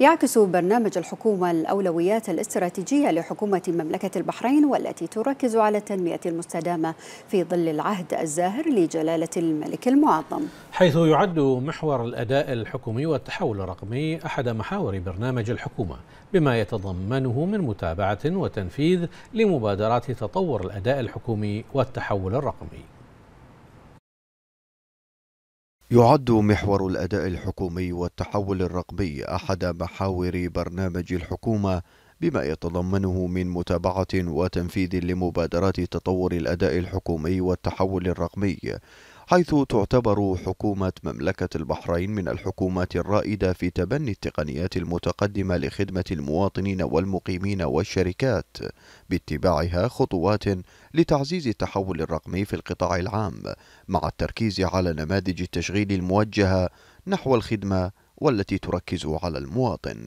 يعكس برنامج الحكومة الأولويات الاستراتيجية لحكومة مملكة البحرين والتي تركز على التنمية المستدامة في ظل العهد الزاهر لجلالة الملك المعظم حيث يعد محور الأداء الحكومي والتحول الرقمي أحد محاور برنامج الحكومة بما يتضمنه من متابعة وتنفيذ لمبادرات تطور الأداء الحكومي والتحول الرقمي يعد محور الأداء الحكومي والتحول الرقمي أحد محاور برنامج الحكومة بما يتضمنه من متابعة وتنفيذ لمبادرات تطور الأداء الحكومي والتحول الرقمي حيث تعتبر حكومة مملكة البحرين من الحكومات الرائدة في تبني التقنيات المتقدمة لخدمة المواطنين والمقيمين والشركات باتباعها خطوات لتعزيز التحول الرقمي في القطاع العام مع التركيز على نماذج التشغيل الموجهة نحو الخدمة والتي تركز على المواطن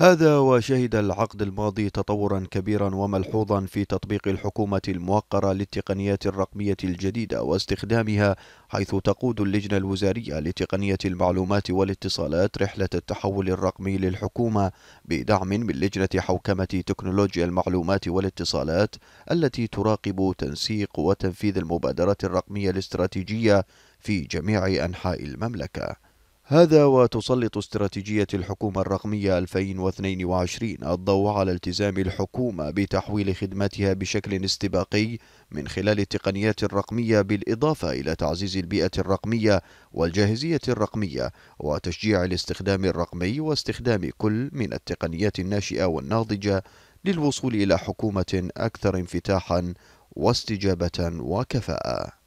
هذا وشهد العقد الماضي تطورا كبيرا وملحوظا في تطبيق الحكومة الموقرة للتقنيات الرقمية الجديدة واستخدامها حيث تقود اللجنة الوزارية لتقنية المعلومات والاتصالات رحلة التحول الرقمي للحكومة بدعم من لجنة حوكمة تكنولوجيا المعلومات والاتصالات التي تراقب تنسيق وتنفيذ المبادرات الرقمية الاستراتيجية في جميع أنحاء المملكة هذا وتسلط استراتيجية الحكومة الرقمية 2022 الضوء على التزام الحكومة بتحويل خدماتها بشكل استباقي من خلال التقنيات الرقمية بالإضافة إلى تعزيز البيئة الرقمية والجاهزية الرقمية وتشجيع الاستخدام الرقمي واستخدام كل من التقنيات الناشئة والناضجة للوصول إلى حكومة أكثر انفتاحا واستجابة وكفاءة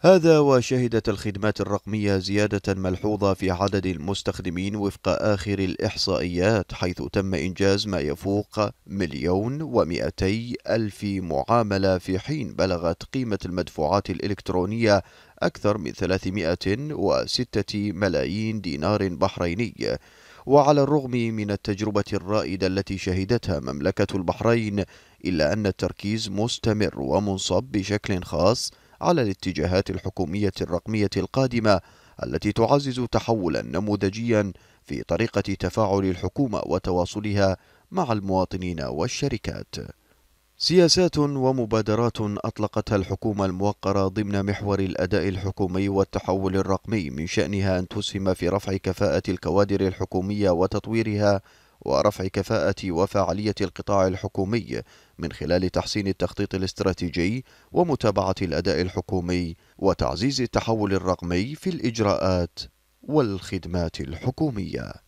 هذا وشهدت الخدمات الرقمية زيادة ملحوظة في عدد المستخدمين وفق آخر الإحصائيات حيث تم إنجاز ما يفوق مليون ومئتي ألف معاملة في حين بلغت قيمة المدفوعات الإلكترونية أكثر من 306 ملايين دينار بحريني وعلى الرغم من التجربة الرائدة التي شهدتها مملكة البحرين إلا أن التركيز مستمر ومنصب بشكل خاص على الاتجاهات الحكومية الرقمية القادمة التي تعزز تحولا نموذجيا في طريقة تفاعل الحكومة وتواصلها مع المواطنين والشركات. سياسات ومبادرات أطلقتها الحكومة الموقرة ضمن محور الأداء الحكومي والتحول الرقمي من شأنها أن تسهم في رفع كفاءة الكوادر الحكومية وتطويرها ورفع كفاءة وفعالية القطاع الحكومي من خلال تحسين التخطيط الاستراتيجي ومتابعة الأداء الحكومي وتعزيز التحول الرقمي في الإجراءات والخدمات الحكومية